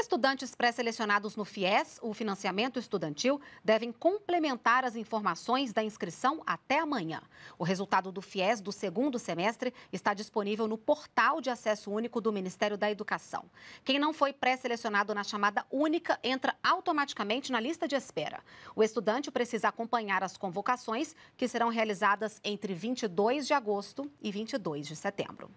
Estudantes pré-selecionados no FIES, o financiamento estudantil, devem complementar as informações da inscrição até amanhã. O resultado do FIES do segundo semestre está disponível no portal de acesso único do Ministério da Educação. Quem não foi pré-selecionado na chamada única entra automaticamente na lista de espera. O estudante precisa acompanhar as convocações, que serão realizadas entre 22 de agosto e 22 de setembro.